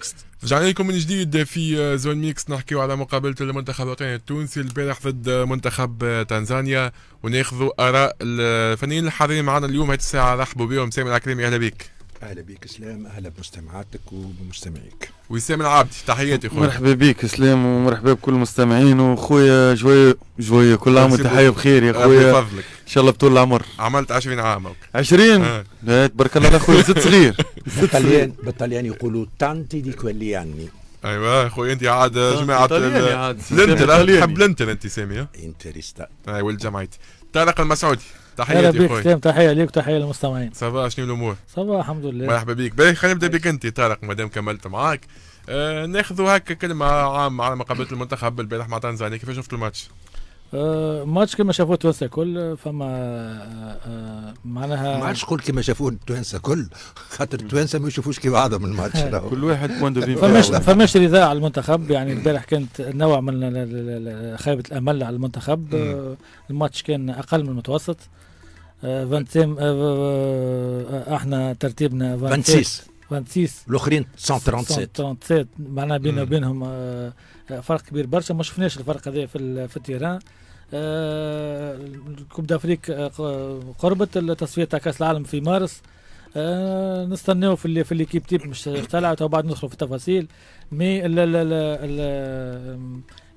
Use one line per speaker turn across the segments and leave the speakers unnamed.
ميكس رجعنا لكم من جديد في آه، زون ميكس نحكي على مقابله المنتخب الوطني التونسي البارح ضد منتخب آه، تنزانيا وناخذوا اراء الفنانين الحاضرين معنا اليوم هذه الساعه رحبوا بهم سامي العكريمي اهلا بك اهلا بك سلام اهلا بمستمعاتك وبمستمعيك وسام العابدي تحياتي خويا مرحبا
بك سلام ومرحبا بكل المستمعين وخويا جوية جوية كل عام وانت حي بخير يا خويا ان شاء الله بطول العمر
عملت 20 عام 20
آه. تبارك الله خويا زدت صغير بالطليان بالطليان يقولوا تانتي
دي كولياني يعني". ايوه خويا انت عاد آه، جماعه
الانتر تحب
الانتر انت سامي انتريستا اي أيوة، ولد جماعتي طارق المسعودي تحياتي اخوي تمام
تحيه ليك وتحيه للمستمعين صباح شنو الامور؟ صباح الحمد لله مرحبا
بيك باهي خلينا نبدا بيك انت طارق مادام كملت معاك آه ناخذوا هكا كلمه عامه على مقابله المنتخب البارح مع تنزانيا كيفاش شفت الماتش؟
آه، ماتش كما شافوه التوانسه كل فما آه، آه، معناها ما عادش
قول كما شافوه التوانسه كل خاطر التوانسه ما يشوفوش كي بعضهم الماتش كل واحد بوان دو فماش فماش
رضا على المنتخب يعني البارح كانت نوع من خيبه الامل على المنتخب الماتش كان اقل من المتوسط فانتيم euh, euh, احنا ترتيبنا 26 26 الاخرين 137 137 معناها بينا وبينهم آه، آه، فرق كبير برشا ما شفناش الفرق هذا في في التيران آه، كوب دافريك قربت التصفيه تاع كاس العالم في مارس آه، نستناو في اللي في ليكيب تيب مش طلعت وبعد ندخلوا في التفاصيل مي ال ال ال ال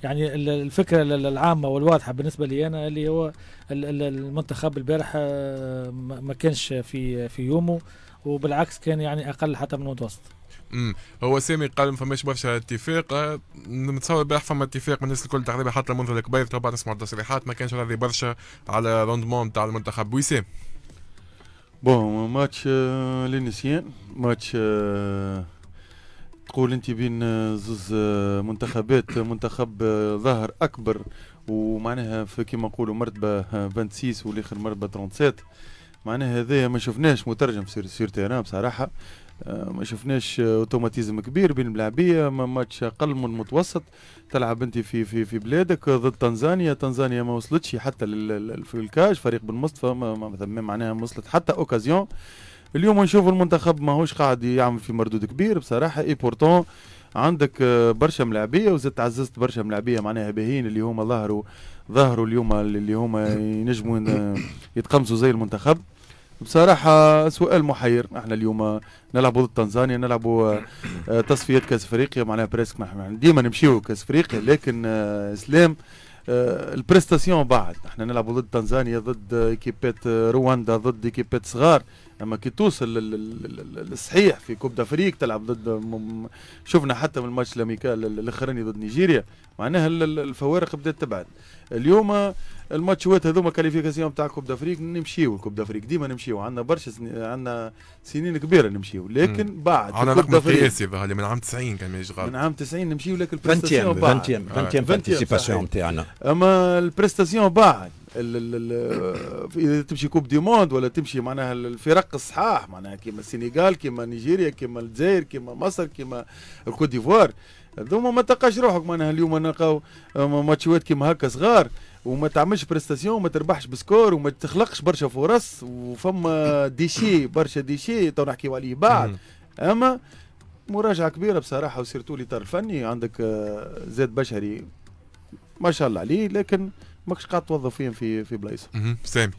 يعني الفكره العامه والواضحه بالنسبه لي انا اللي هو المنتخب البارح آه، ما كانش في في يومه وبالعكس كان يعني اقل حتى من المتوسط
امم هو سامي قال ما فماش برشا اتفاق آه، نتصور البارح فما اتفاق من الناس الكل تقريبا حتى منذ الكبير تو بعد نسمع التصريحات ما كانش راضي برشا على روندمون تاع المنتخب وسام
بون ماتش للنسيان ماتش تقول انت بين آه، زوز آه، منتخبات آه، منتخب ظهر اكبر ومعناها في كيما نقولوا مرتبه 26 والاخر مرتبه 37 معناها هذايا ما شفناش مترجم في سير تيران بصراحه آه، ما شفناش آه، اوتوماتيزم كبير بين الملاعبيه ما ماتش اقل من المتوسط تلعب انت في في في بلادك ضد تنزانيا تنزانيا ما وصلتش حتى في فريق بن مصطفى ما معناها ما وصلت حتى اوكازيون اليوم نشوف المنتخب ماهوش قاعد يعمل في مردود كبير بصراحه اي بورتون عندك آه، برشا ملاعبيه وزدت عززت برشا ملاعبيه معناها باهين اللي هما ظهروا ظهروا اليوم اللي هما ينجموا يتقمصوا زي المنتخب بصراحة سؤال محير احنا اليوم نلعبوا ضد تنزانيا نلعبوا آه، آه، تصفيات كاس افريقيا معناها بريسك ديما نمشيو كاس افريقيا لكن اسلام آه، البريستاسيون بعد احنا نلعبوا ضد تنزانيا ضد ايكيبات رواندا ضد ايكيبات صغار لما كي توصل للصحيح في كوب دافريك تلعب ضد شفنا حتى من الماتش الامريكال الاخراني ضد نيجيريا معناها الفوارق بدات تبعد اليوم الماتشوات هذوما كاليفيكاسيون تاع كوب دافريك نمشيو كوب دافريك ديما نمشيو عندنا برشا عندنا سنين كبيره نمشيو لكن بعد على رقم قياسي من عام 90 كان مش غلط من عام 90 نمشيو لكن البريستاسيون بعد 20 20 بارتيسيباسيون تاعنا اما البريستاسيون بعد آه، اذا تمشي كوب دي موند ولا تمشي معناها الفرق الصحاح معناها كيما السنغال كيما نيجيريا كيما الجزائر كيما مصر كيما الكوت ديفوار هذوما ما تلقاش روحك معناها اليوم نلقاو ماتشوات كيما هكا صغار وما تعملش بريستاسيون وما تربحش بسكور وما تخلقش برشا فرص وفما ديشي برشا ديشي تو نحكيو عليه بعد اما مراجعه كبيره بصراحه وسيرتو لي طرف فني عندك آه، زاد بشري ما شاء الله عليه لكن ماكش قاعد توظف فيهم في في بلايص سامي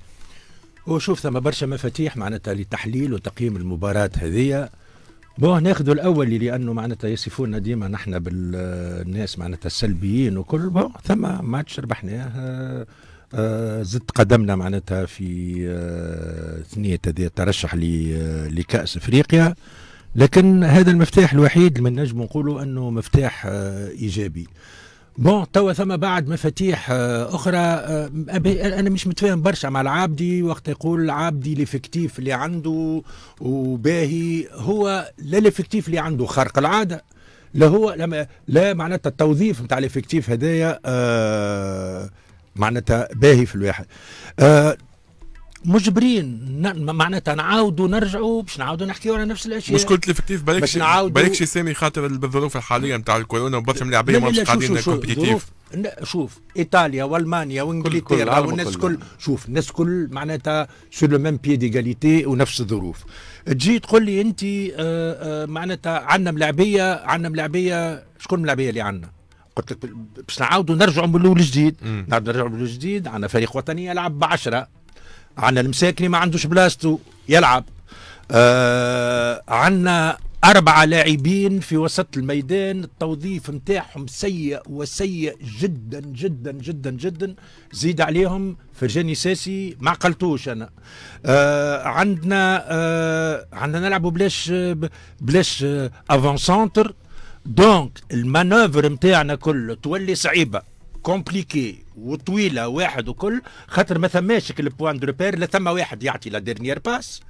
هو شوف ثم برشا
مفاتيح معناتها لتحليل وتقييم المباراة هذه بون ناخذوا الاول لانه معناتها يصفونا ديما نحن بالناس معناتها السلبيين وكل بون ثم ماتش ربحناه آه, آه، زدت قدمنا معناتها في آه ثنية هذه الترشح آه، لكأس افريقيا لكن هذا المفتاح الوحيد اللي نجم نقولوا انه مفتاح آه ايجابي بون توا ثم بعد مفاتيح آه، اخرى آه، انا مش متفاهم برشا مع العابدي وقت يقول العابدي الافكتيف اللي عنده وباهي هو لا الافكتيف اللي عنده خارق العاده لا هو لا, لا معناتها التوظيف نتاع الافكتيف هذايا آه معناتها باهي في الواحد آه مجبرين معناتها نعاودوا نرجعوا باش نعاودوا نحكيوا على نفس الاشياء مش قلت ليفكتيف بالك بالك شي
سامي خاطر بالظروف الحاليه نتاع الكورونا وبرشا من اللاعبيه ما قاعدين كومبيتيتيف
شوف ايطاليا والمانيا وانجلترا والناس كل شوف الناس كل معناتها سو لو ميم بيي ديغاليتي ونفس الظروف تجي تقول لي انت آه، آه، معناتها عندنا ملاعبيه عندنا ملاعبيه شكون الملاعبيه اللي عندنا؟ قلت لك باش نعاودوا نرجعوا من الاول جديد نعاودوا نرجعوا من الاول جديد عندنا فريق وطني يلعب ب 10 عندنا المساكني ما عندوش بلاستو يلعب آه عندنا أربعة لاعبين في وسط الميدان التوظيف نتاعهم سيء وسيء جدا جدا جدا جدا زيد عليهم فرجاني ساسي ما عقلتوش أنا آه عندنا آه عندنا نلعبوا بلاش بلاش أفون سونتر دونك المانوفر نتاعنا كله تولي صعيبة كومبليكي وطويله واحد وكل خاطر ما ثماش البوان دو لا ثم واحد يعطي لا ديرنيير باس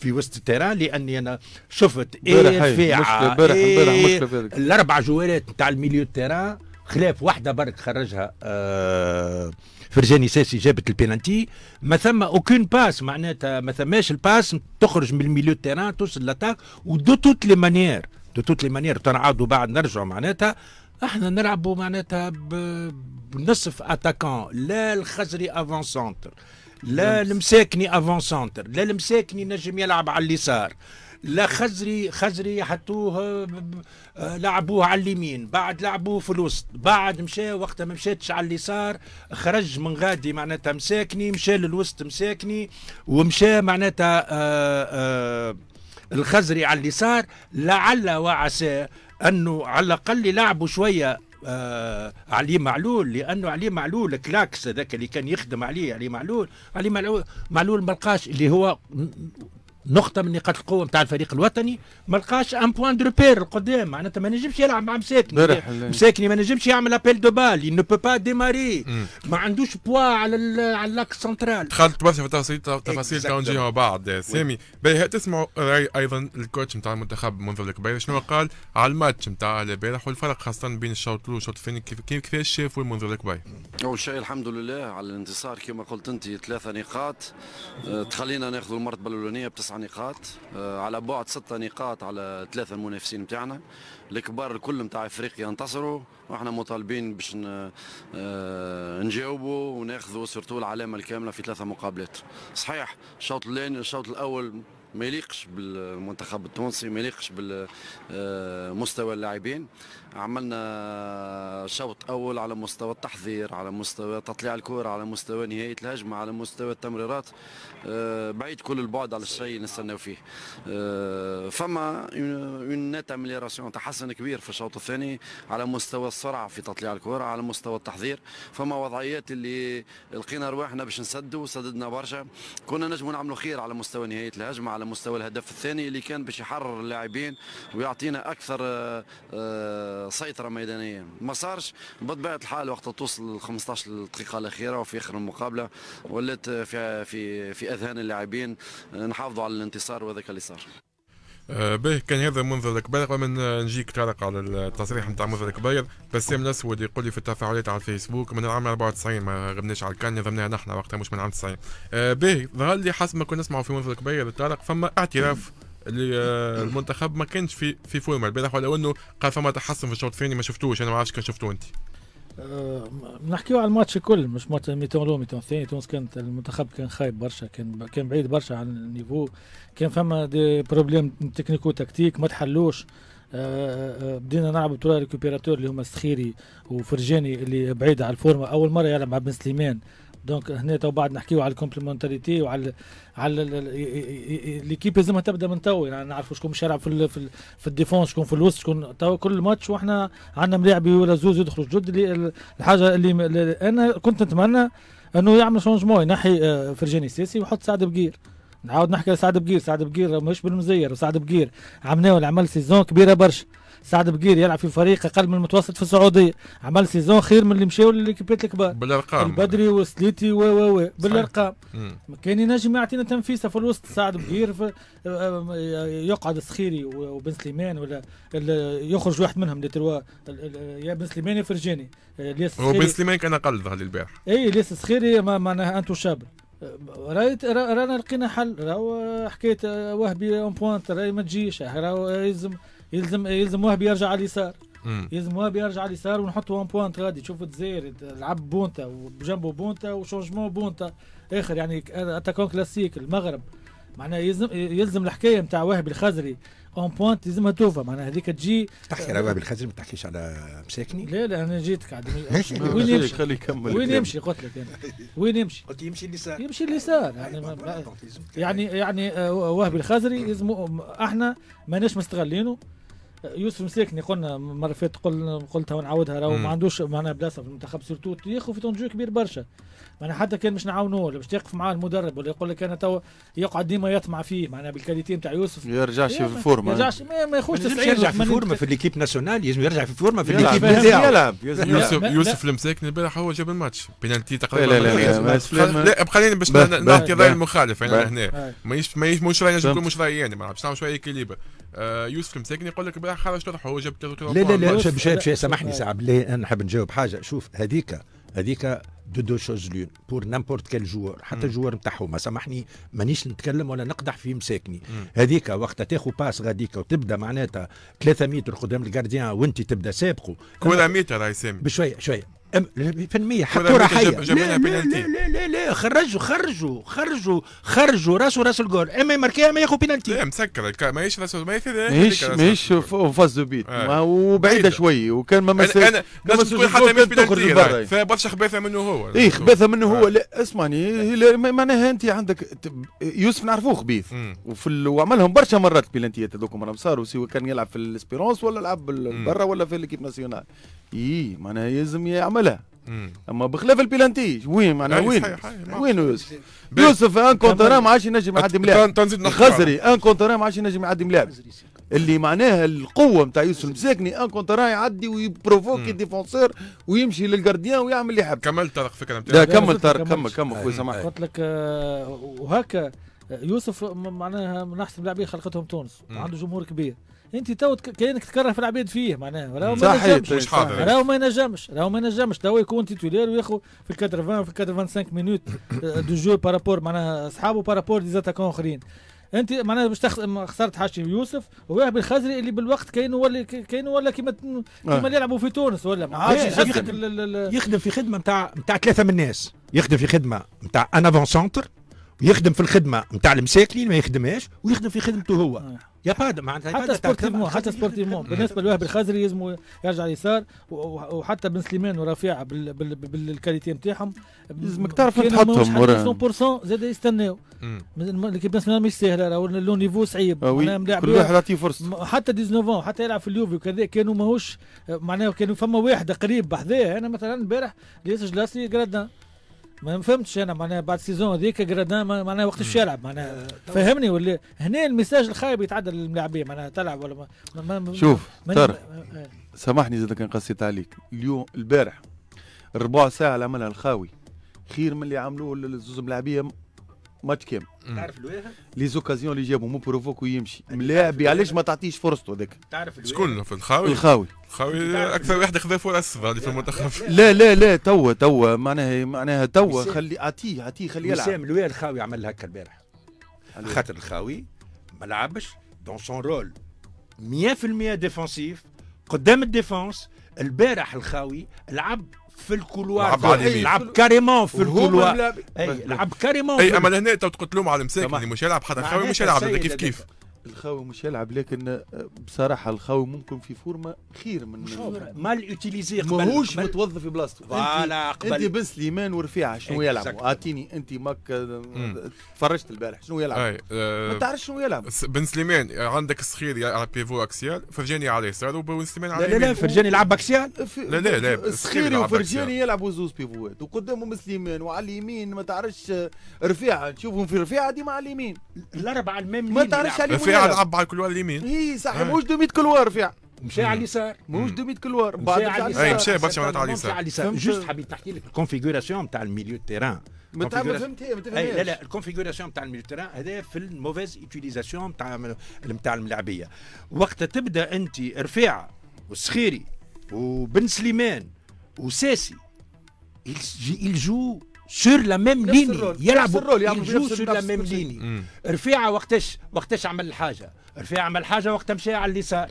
في وسط التيران لاني انا شفت ايه في الاربع جوالات نتاع الميليو التيران خلاف واحده برك خرجها آه فرجاني ساسي جابت البينالتي ما ثم اوكين باس معناتها ما ثماش الباس تخرج من الميليو التيران توصل لاتاك ودو توت لي مانيير دو توت لي مانيير تنعاودوا بعد نرجعوا معناتها احنا نلعبوا معناتها بنصف اتاكون لا الخزري افون سونتر لا المساكني افون سونتر لا المساكني نجم يلعب على اليسار لا خزري خزري حطوه آه، لعبوه على اليمين بعد لعبوه في الوسط بعد مشى وقت ما مشاتش على اليسار خرج من غادي معناتها مساكني مشى للوسط مساكني ومشى معناتها آآ آه، آآ آه، الخزري على اليسار لعل وعسى انه على الاقل يلعبوا شويه آه علي معلول لانه علي معلول كلاكس هذاك اللي كان يخدم عليه علي معلول علي معلول معلول ما لقاش اللي هو نقطه من نقاط القوه نتاع الفريق الوطني ما لقاش ان بوان دو ريبير القدام معناتها ما
نجمش يلعب مع مساكني
مساكني ما نجمش يعمل ابيل دو بال نو بو با ديماري ما عندوش بوا على على لاك سنترال
دخلت برشا في تفاصيل تفاصيل تو نجيها بعد سامي باهي تسمعوا راي ايضا الكوتش نتاع المنتخب منذر الكبير شنو قال على الماتش نتاع البارح والفرق خاصه بين الشوط الاول والشوط الثاني كيفاش شافوا المنذر الكبير
اول شيء الحمد لله على الانتصار كما قلت انت ثلاثه نقاط آه، تخلينا ناخذ المرتبه الاولانيه بتسع تسع نقاط آه، على بعد ستة نقاط على ثلاثة المنافسين نتاعنا الكبار الكل نتاع افريقيا انتصروا واحنا مطالبين باش آه، نجاوبوا وناخذوا سورتو العلامة الكاملة في ثلاثة مقابلات صحيح الشوط الشوط الأول ما يليقش بالمنتخب التونسي ما يليقش بمستوى آه، اللاعبين عملنا شوط اول على مستوى التحضير على مستوى تطليع الكره على مستوى نهايه الهجمه على مستوى التمريرات آه، بعيد كل البعد على الشيء اللي نستناو فيه آه، فما اون نت تحسن كبير في الشوط الثاني على مستوى السرعه في تطليع الكره على مستوى التحضير فما وضعيات اللي لقينا رواحنا باش نسدوا سددنا برشا كنا نجموا نعملوا خير على مستوى نهايه الهجمه على على مستوى الهدف الثاني اللي كان باش يحرر اللاعبين ويعطينا اكثر آه، آه، سيطره ميدانيه ما صارش بطبيعه الحال وقت توصل 15 دقيقه الاخيره وفي اخر المقابله ولات في في في اذهان اللاعبين آه، نحافظوا على الانتصار وهذاك اللي صار
به آه، كان هذا منظر الكبير قبل ما نجيك تعلق على التصريح نتاع منظر الكبير بسام الاسود يقول لي في التفاعلات على الفيسبوك من العام 94 ما غبناش على الكان نظمناها نحن وقتها مش من عام 90 آه، به ظهر لي حسب ما كنا نسمعوا في منظر الكبير طارق فما اعتراف اللي آه، المنتخب ما كانش في في فورمه البارح ولو انه قال فما تحسن في الشوط الثاني ما شفتوش انا ما عرفتش كان شفتوه انت
بنحكيو على الماتش الكل مش ماتش ميتون لو ميتون ثاني تونس كانت المنتخب كان خايب برشا كان كان بعيد برشا عن النيفو كان فما دي بروبليم تكنيكو تكتيك ما تحلوش آه، آه، آه، بدينا نلعب بطولة ريكوبيراتور اللي هما السخيري وفرجاني اللي بعيد على الفورمه اول مره يلعب مع بن سليمان دونك هنا تو بعد نحكيو على الكومبليمونتاريتي وعلى على ليكيب لازمها تبدا من تو يعني نعرفوا شكون باش يلعب في في, في الديفونس شكون في الوسط شكون تو كل ماتش واحنا عندنا ملاعبي ولا زوز يدخلوا جدد اللي الحاجه اللي, اللي انا كنت نتمنى انه يعمل شونجمون ينحي آه، فرجاني سيسي ويحط سعد بقير نعاود نحكي سعد بقير سعد بقير ماهوش بالمزير وسعد بقير عمناول عمل سيزون كبيره برشا سعد بقير يلعب في فريق اقل من المتوسط في السعوديه عمل سيزون خير من اللي مشاو للكيبات الكبار بالارقام البدري وسليتي و و و بالارقام كان ينجم يعطينا تنفيسه في الوسط سعد بقير يقعد السخيري وبن سليمان ولا يخرج واحد منهم اللي تروا يا بن سليمان يا فرجاني الياس آه، هو بن سليمان
كان اقل ظهر البارح
اي الياس السخيري معناها انتو شابل رايت رانا لقينا حل راهو حكيت آه، وهبي اون بوانت راهي ما تجيش راهو يلزم يلزم يلزم وهبي يرجع على اليسار يلزم وهبي يرجع على اليسار ونحط اون بوانت غادي تشوف الجزائر لعب بونتا وجنبه بونتا وشونجمون بونتا اخر يعني اتاكون آه، كلاسيك المغرب معناها يلزم يلزم الحكايه نتاع وهبي الخزري اون بوانت يلزمها توفى معناها هذيك تجي تحكي على
وهبي الخزري ما تحكيش على
مساكني لا لا انا جيتك عاد وين يمشي خليه يكمل وين يمشي قلت لك انا وين يمشي قلت يمشي اليسار يمشي اليسار يعني أيوة، يعني يعني آه، وهبي الخزري يلزم احنا ماناش مستغلينه يوسف مساكني قلنا مره فاتت قلنا قلتها ونعاودها راهو ما عندوش معنا بلاصه في المنتخب سورتو ياخذ في تونجو كبير برشا معناها حتى كان باش نعاونوه ولا باش تقف معاه المدرب ولا يقول لك انا تو يقعد ديما يطمع فيه معناها بالكاليتي نتاع يوسف يرجعش في الفورمه يرجعش ما ياخذش يرجع في الفورمه
في الاكيب ناسيونال
لازم يرجع في الفورمه في الاكيب
يلعب يوسف يوسف
المساكني البارح هو جاب الماتش بينالتي تقريبا لا لا لا لا خلينا باش نعطي راي المخالف يعني هنا ماهيش ماهيش مش راي نجم مش راي يعني نعرفش نعمل شويه كيليبر آه، يوسف المساكن يقول لك خرجت روحه شطح هو جاب كذا كذا لا لا لا شاب شاب سامحني سي
عبد انا نحب نجاوب حاجه شوف هذيك هذيك دو دو شوز لون بور نامبورت كال جوار حتى الجوار نتاعهم سامحني مانيش نتكلم ولا نقدح في مساكني هذيك وقت تاخو باس غاديك وتبدا معناتها 3 متر قدام الجارديان وانت تبدا سابقه 3 متر راهي سامي بشويه شويه فنميه حطوا رحيه لا, لا, لا, لا, لا خرجوا خرجوا خرجوا خرجوا راسه راس الجول اما
يماركيها ما ياخذ بينالتي لا مسكر ماهيش راسه
ماهيش ماهيش
دو بيت آه. وبعيده شوي وكان ما مسك انا لازم حتى مش بينالتي
فبرشا خباثه منه هو
اي خباثه منه هو آه. لا اسمعني معناها انت عندك يوسف نعرفوه خبيث وعملهم برشا مرات بينالتيات هذوك مرة صاروا سواء كان يلعب في الاسبيرونس ولا لعب برا ولا في ليكيب ناسيونال اي معناها يلزم يعمل ولا اما بخلاف البيلانتي وين معناها يعني وين وين يوسف يوسف ان كونتر ما عادش ينجم يعدي ملاعب خزري ان كونتر ما عادش ينجم يعدي ملاعب اللي معناها القوه نتاع يوسف المساكني ان كونتر يعدي ويبروفوكي ديفونسور ويمشي للجارديان ويعمل اللي يحب كمل طرق فكره نتاعك لا كمل طرق كمل كمل خويا سامحني قلت
لك آه، وهكا آه، يوسف معناها من احسن لاعبين خلقتهم تونس عنده جمهور كبير انت تو كانك في العباد فيه معناها راهو ما نجمش راهو طيب، ما ينجمش راهو ما ينجمش تو يكون تيتولير وياخذ في 80 في 85 مينوت دو جو بارابور معناها اصحابه بارابور زاتاكون اخرين انت معناها باش خسرت حاشي يوسف وواحد الخزري اللي بالوقت كاين ولا كاين ولا كيما كيما آه. يلعبوا في تونس ولا يخدم,
يخدم في خدمه نتاع نتاع ثلاثه من الناس يخدم في خدمه نتاع ان افون سونتر يخدم في الخدمه نتاع المساكنين ما يخدمهاش
ويخدم في خدمته هو آه.
يا باد معناتها حتى سبورتيفمون حتى سبورتيفمون بالنسبه
لوهب الخزري لازم يرجع يسار وحتى بن سليمان ورفيع بالكاليتي نتاعهم
لازمك تعرف تحطهم
100% زاد يستناو ليكيب ناسيونال مش سهله راهو لو نيفو صعيب آه، كل واحد يعطيه فرصه حتى 19 حتى يلعب في اليوفي وكذا كانوا ماهوش معناها كانوا فما واحد قريب بحذاه انا مثلا البارح ليس جلاسي جرادان ما فهمتش انا معناها بعد السيزون هذيك جرادان معناها وقت يلعب معناها آه، فهمني ولا هنا الميساج الخايب يتعدى للاعبيه معناها تلعب ولا ما ما ما شوف ترى آه.
سامحني زاد كان قصيت عليك اليوم البارح ربع ساعه اللي عملها الخاوي خير من اللي عملوه الزوز ملاعبيه ماتش كامل تعرف الواحد لي زوكازيون اللي جابهم بروفوك ويمشي ملاعبي علاش ما تعطيش فرصته هذاك تعرف الواحد شكون في الخاوي الخاوي
الخاوي اكثر واحد خذا فرص اللي في المنتخب
لا
لا لا توا توا معناها معناها توا خلي
اعطيه اعطيه خليه يلعب وسام الواحد الخاوي عمل هكا البارح خاطر الخاوي ما لعبش دون سون رول 100% ديفونسيف قدام الديفونس البارح الخاوي لعب في الكولوار لعب لعب كاريمون
في الكولوار لعب كاريمون اي اما لهنا تو تقتلوهم على المساكن اللي مش يلعب حدا خاوي مش
يلعب كيف كيف الخاوي مش يلعب لكن آه، بصراحه الخاوي ممكن في فورمه خير من مال اوتيليزي قبل ماهوش متوظف في بلاصته فوالا قبل انت بن سليمان ورفيعه شنو يلعب اعطيني انت ماك آه، تفرجت البارح شنو يلعب آه، ما تعرفش شنو يلعب
بن سليمان عندك الصخير على بيفو اكسيال فرجاني على اليسار وبن سليمان على
لا لا فرجاني يلعب باكسيال لا لا لا الصخيري وفرجاني يلعبوا زوز بيفوات وقدامهم سليمان وعلى اليمين ما تعرفش رفيعه نشوفهم في رفيعه ديما على اليمين الاربعه الميم ما تعرفش على فيها رفيع لعب على الكلوار اليمين اي صح ماهوش 200 كلوار فيها مشى على اليسار ماهوش 200 كلوار بعد
مشى برشلونه على اليسار على اليسار جوست حبيت نحكي لك الكونفيغوراسيون نتاع الميليو تيران ما فهمت ما
تفهمهاش لا لا
الكونفيغوراسيون نتاع الميليو تيران هذا في الموفيز يوتيليزاسيون نتاع نتاع الملاعبيه وقت تبدا انت رفيعه وسخيري وبن سليمان وساسي ils jouent سور لا ميم ليني يلعبوا يلعبوا سور لا ميم ليني رفيعه وقتاش وقتاش عمل الحاجه رفيعه عمل حاجه وقت مشى على اليسار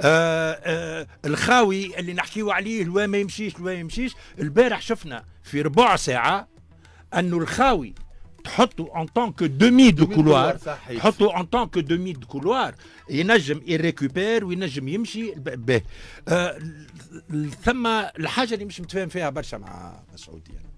آه آه الخاوي اللي نحكيو عليه لوا ما يمشيش ما يمشيش البارح شفنا في ربع ساعه انه الخاوي تحطو ان طون كو دومي دو كولوار تحطو ان طون كو دومي دو كولوار ينجم يريكوبير وينجم يمشي به آه ثم الحاجه اللي مش متفاهم فيها برشا مع مسعود يعني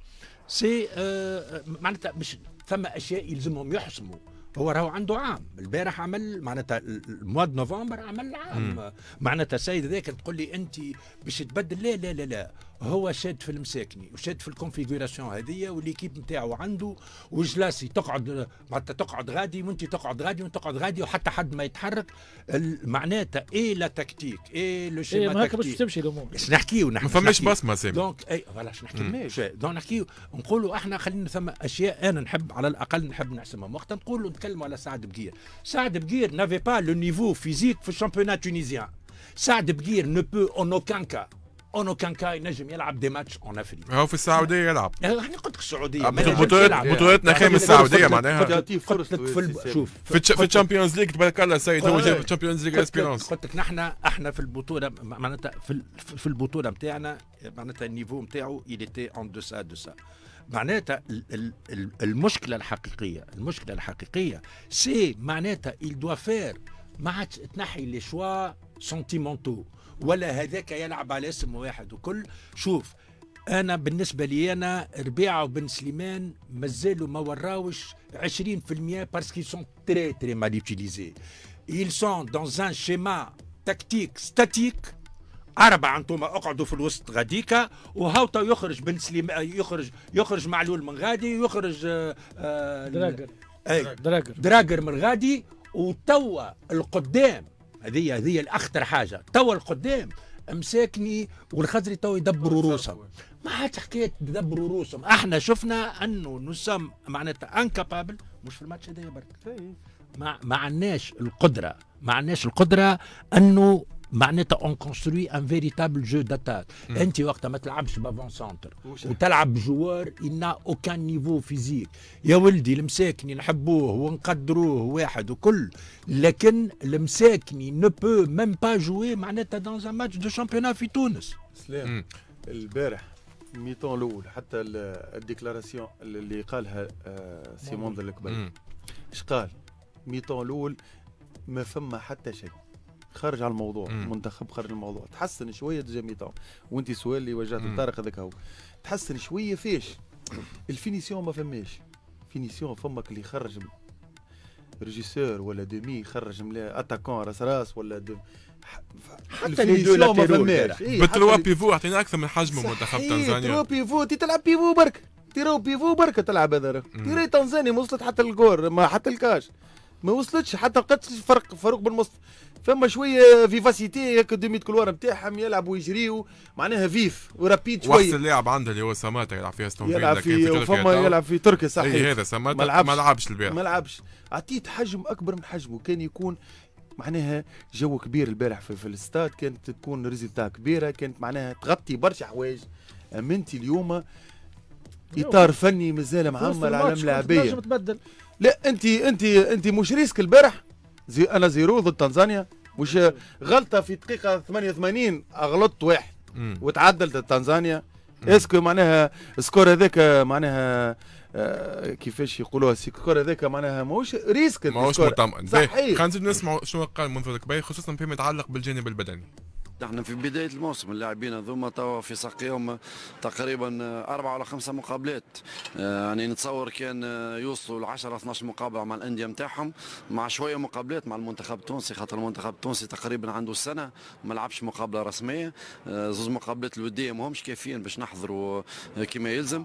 سي آه،, آه معناتها مش ثم اشياء يلزمهم يحسموا هو راهو عنده عام البارح عمل معناتها المواد نوفمبر عمل عام معناتها السيد ذاك تقول لي انت باش تبدل لا لا لا لا هو شاد في المساكني وشاد في الكونفيغوراسيون هذيا والليكيب نتاعو عنده وجلاسي تقعد معناتها تقعد غادي وانت تقعد غادي وانت تقعد غادي وحتى حد ما يتحرك معناتها اي لا تكتيك اي لو شيما إيه هكا باش تمشي الامور باش نحكيو نحكيو ما فماش بصمه سامي دونك اي فوالا نحكي دونك نحكيو نقولوا احنا خلينا ثم اشياء انا نحب على الاقل نحب نحسمهم وقت نقولوا نتكلموا على سعد بقير سعد بقير نافي با لو نيفو فيزيك في الشامبيونات تونيزيان سعد بقير نو بو اون اوكان كا اونو كان كاي نجم يلعب دي ماتش اون افريقيا هو في السعوديه يلعب يعني انا قلت لك السعوديه بطولتنا يعني من السعوديه معناها لك في شوف في الشامبيونز ليج تبارك الله السيد هو جاب الشامبيونز ليج اسبيرونس قلت لك نحن احنا في البطوله معناتها في البطوله نتاعنا معناتها النيفو نتاعو يليتي اون دو سا معناتها المشكله الحقيقيه المشكله الحقيقيه سي معناتها il doit faire ما عادش تنحي لي شوا سنتيمونتو ولا هذاك يلعب على اسم واحد وكل شوف انا بالنسبه لي انا ربيعه وبن سليمان مازالوا ما وراوش 20% باسكو سون تري تري مال يوتيليزي ils sont dans un schéma tactique statique أربعة أنتم اقعدوا في الوسط غاديكا وهاوطا يخرج بن سليمان يخرج يخرج معلول من غادي يخرج آه، آه، إيه. دراجر دراجر من غادي وتوا القدام هذه هذه الاخطر حاجه توا القدام مساكني والخزري تو يدبروا روسهم ما عادش حكايه يدبروا روسهم احنا شفنا انه نسم معناتها انكابابل مش في الماتش هذا برك إيه. ما ما عندناش القدره ما عندناش القدره انه معناتها اون كونستروي ان فيريتابل جو داتاك انت وقتها ما تلعبش بافون سونتر وتلعب جوار إلنا اوكان نيفو فيزيك يا ولدي المساكني نحبوه ونقدروه واحد وكل لكن المساكني نو بو ميم با جوي معناتها دون ان ماتش دو شامبيونات في تونس
سلام hmm. البارح ميتون الاول حتى الديكلاراسيون اللي قالها آه، سيمون الكبير اش قال ميتون الاول ما فما حتى شيء خرج على الموضوع مم. منتخب خارج الموضوع تحسن شويه جيمي تاون وانت السؤال اللي وجهته لطارق هذاك هو تحسن شويه فيش الفينيسيون ما فماش فينيسيون فمك اللي خرج ريجيسور ولا دومي خرج ملا اتاكون راس راس ولا دم حتى لي دو لاتيرو بتلوا إيه، بيفو اعطينا اكثر من حجمه منتخب تنزانيا تلوا بيفو تلعب بيفو برك تيرو بيفو برك تلعب هذا تيري تنزانيا وصلت حتى الجور ما حتى الكاش ما وصلتش حتى لقيت فرق فاروق بن مصطفى فما شويه فيفاسيتي هكا دومي كلوار نتاعهم يلعبوا يجريوا معناها فيف ورابيد شويه وحسن
لاعب عنده اللي هو سماتا يلعب فيها ستون فيلا في فما يلعب في تركيا صحيح اي هذا سماتا ما لعبش البارح ما
لعبش عطيت حجم اكبر من حجمه كان يكون معناها جو كبير البارح في, في الاستاد كانت تكون ريزلتا كبيره كانت معناها تغطي برشا حوايج امنتي آه، اليوم
اطار فني
مازال معمر على ملاعبيه تبدل لا انت انت انت مش ريسك البارح زي انا زيرو ضد تنزانيا مش غلطه في دقيقه 88 غلطت واحد وتعدلت تنزانيا اسكو معناها السكور هذاك معناها آه، كيفاش يقولوها السكور هذاك معناها ماهوش ريسك ماهوش مطمئن صحيح
خلينا نسمعوا شنو قال منذر الكبير خصوصا فيما يتعلق بالجانب البدني
نحن في بدايه الموسم اللاعبين هذوما توا في ساقيهم تقريبا اربعه ولا خمسه مقابلات آه، يعني نتصور كان آه، يوصلوا ل 10 12 مقابله مع الانديه نتاعهم مع شويه مقابلات مع المنتخب التونسي خاطر المنتخب التونسي تقريبا عنده سنه ما لعبش مقابله رسميه آه، زوج مقابلات الوديه ماهمش كافيين باش نحضروا كما يلزم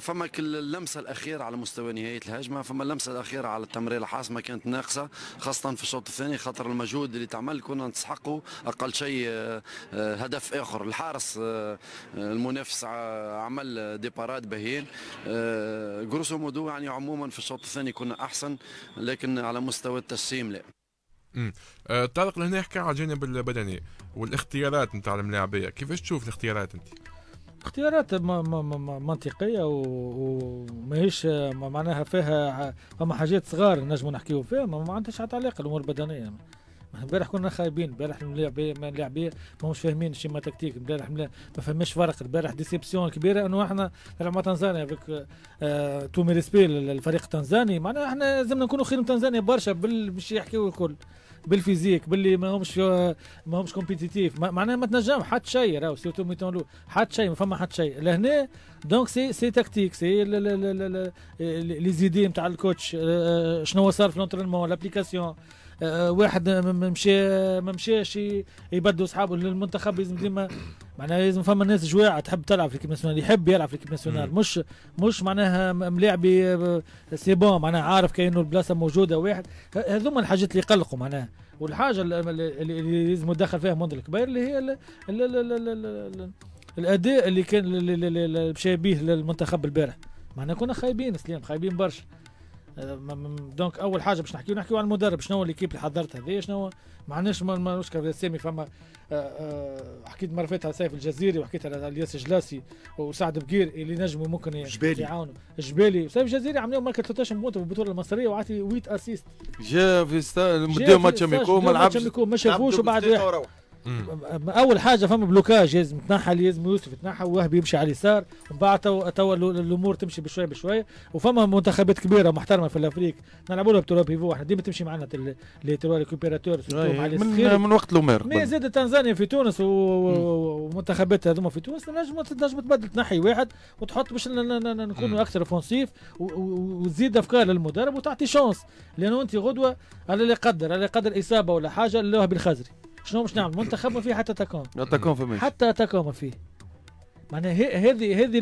فما كل اللمسه الاخيره على مستوى نهايه الهجمه فما اللمسه الاخيره على التمريره الحاسمه كانت ناقصه خاصه في الشوط الثاني خاطر المجهود اللي تعمل كنا نسحقه اقل شيء آه، آه، هدف اخر الحارس آه، المنافس عمل دي باراد باهيين جروسو مودو يعني عموما في الشوط الثاني كنا احسن
لكن على مستوى التسليم لا امم طارق لهنا يحكي على الجانب البدني والاختيارات نتاع الملاعبيه كيفاش تشوف الاختيارات انت؟
اختيارات منطقيه وماهيش معناها فيها فما حاجات صغار نجموا نحكيو فيها ما عندهاش علاقه الامور البدنيه امبارح كنا خايبين امبارح اللاعبين ما مش فاهمين الشيما تكتيك امبارح ما فماش فرق امبارح ديسيبسيون كبيره انه احنا مع تنزانيا بك آه تو ريسبي للفريق التنزاني معناها احنا لازمنا نكونوا خير من تنزانيا برشا باش يحكيوا الكل بالفيزيك باللي ما همش آه، ما همش كومبيتيتيف معناها ما تنجم حتى شيء راهو سيرتو ميتون حتى شيء ما فما حتى شيء لهنا دونك سي سي تكتيك سي لي زيدي نتاع الكوتش آه، آه، شنو صار في لونترينمون لابليكاسيون آه، واحد ما مشى ما مشاش يبدلوا اصحابه للمنتخب لازم ديما معناها لازم فما ناس جواعه تحب تلعب في الكيب ناسيونال يحب يلعب في الكيب ناسيونال مش مش معناها ملاعبي سي بون معناها عارف كانه البلاصه موجوده واحد هذوما الحاجات اللي يقلقوا معناها والحاجه اللي لازم يدخل فيها منذ الكبير اللي هي الاداء اللي كان مشى به للمنتخب البارح معناها كنا خايبين سليم خايبين برشا دونك اول حاجه باش نحكيو نحكيو على المدرب شنو ليكيب اللي حضرت هذه شنو ما عندناش مانوش سامي فما آه، آه، حكيت مره فاتت على سيف الجزيري وحكيت على الياس جلاسي وسعد بقير اللي نجموا ممكن يعاونوا جبالي سيف الجزيري عملوا مركز 13 نقطه في البطوله المصريه وعطي 8 اسيست
جا في مديو ماتش اميكو ما لعبش ما شافوش وبعد
اول حاجه فما بلوكاج لازم تنحى لازم يوسف تنحى وهبي يمشي على اليسار ومن بعد تو الامور تمشي بشوي بشوي وفما منتخبات كبيره محترمه في الافريق نلعبوا لها بتراب بيفو احنا ديما تمشي معنا لي تروا ريكوبيراتور إيه، من, من وقت لومير مي زاد تنزانيا في تونس ومنتخبات هذوما في تونس نجم تنجم تبدل تنحي واحد وتحط باش نكونوا اكثر اوفونسيف وتزيد افكار للمدرب وتعطي شانس لانه انت غدوه على اللي قدر على اللي قدر اصابه ولا حاجه اللي بالخزري شنو مش نعمل منتخب ما فيه حتى تكون
حتى تكون فماش
حتى تكون ما فيه معناها هذه هذه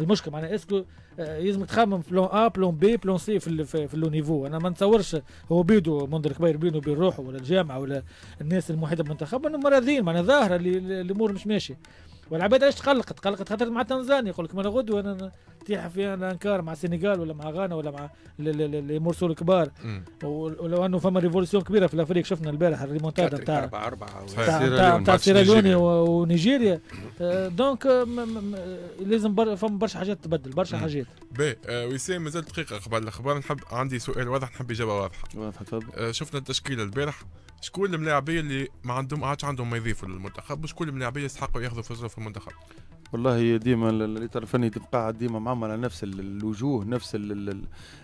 المشكله معناها اسكو آه، يلزم تخمم في لون ا بلون بي بلون سي في في لو نيفو انا ما نتصورش هو بيدو منذر كبير بينه وبين روحه ولا الجامعه ولا الناس المحيطه بالمنتخب انهم مرضين معناها ظاهره الامور مش ماشيه والعباد علاش تقلقت تقلقت خاطر مع تنزانيا يقول لك من غدوه انا تيح في الانكار مع السنغال ولا مع غانا ولا مع المرسول الكبار ولو انه فما ريفولوسيون كبيره في الافريق شفنا البارح الريمونتادا نتاع أربعة أربعة نتاع سيراليوني ونيجيريا آه، دونك آه، آه، لازم فما برشا حاجات تبدل برشا حاجات
باهي وسام مازال دقيقه قبل الاخبار نحب عندي سؤال واضح نحب اجابه واضحه واضحه تفضل شفنا التشكيله البارح شكون الملاعبيه اللي ما عندهم عادش عندهم ما يضيفوا للمنتخب وشكون الملاعبيه يستحقوا ياخذوا فرصه في المنتخب
والله ديما الاطار الفني قاعد ديما معمر على نفس الوجوه نفس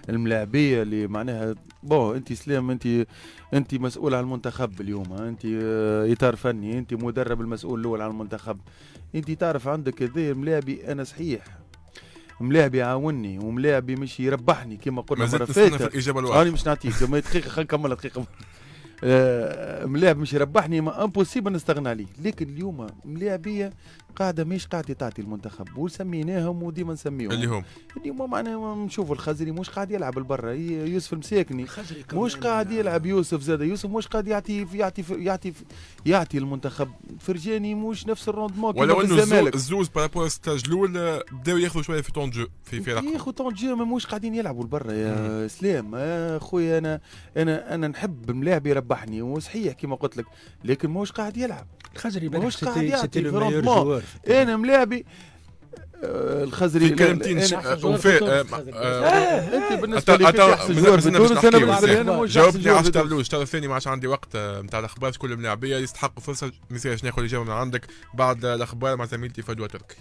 الملاعبيه اللي معناها بون انت سلام انت انت مسؤول على المنتخب اليوم انت اطار آه، فني انت مدرب المسؤول الاول على المنتخب انت تعرف عندك هذا ملاعبي انا صحيح ملاعبي عاوني وملاعبي مش يربحني كما قلنا مره فاتت في الاجابه الواحده راني مش نعطيك دقيقه خلينا نكمل دقيقه آه، ملاعب مش يربحني امبوسيبل نستغنى عليه لكن اليوم ملاعبيه قاعده مش قاعده تعطي المنتخب وسميناهم وديما نسميهم اللي هم اللي هم معناها نشوفوا الخزري مش قاعد يلعب لبرا يوسف المساكني مش قاعد يعني. يلعب يوسف زاد يوسف مش قاعد يعطي يعطي يعطي يعطي, يعطي المنتخب فرجاني مش نفس الروندمون ولو انه
الزوز بارابور ستاج الاول بداوا ياخذوا شويه في طون جو في فرق ياخذوا
طون جو مش قاعدين يلعبوا لبرا يا سلام آه، خويا انا انا انا نحب ملاعب يربحني وصحيح كما قلت لك لكن مش قاعد يلعب الخزري مش قاعد يعطي انا ملاعبي آه، الخزري في كلمتين وفاء آه، آه، إيه، انت بالنسبه لي احسن جوار بتونس انا بالنسبه لي انا جاوبني 10 تبلوش
تو ما عادش عندي وقت نتاع الاخبار كل ملاعبيه يستحقوا فرصه ما ناخذ الاجابه من عندك بعد الاخبار مع زميلتي فدوى تركي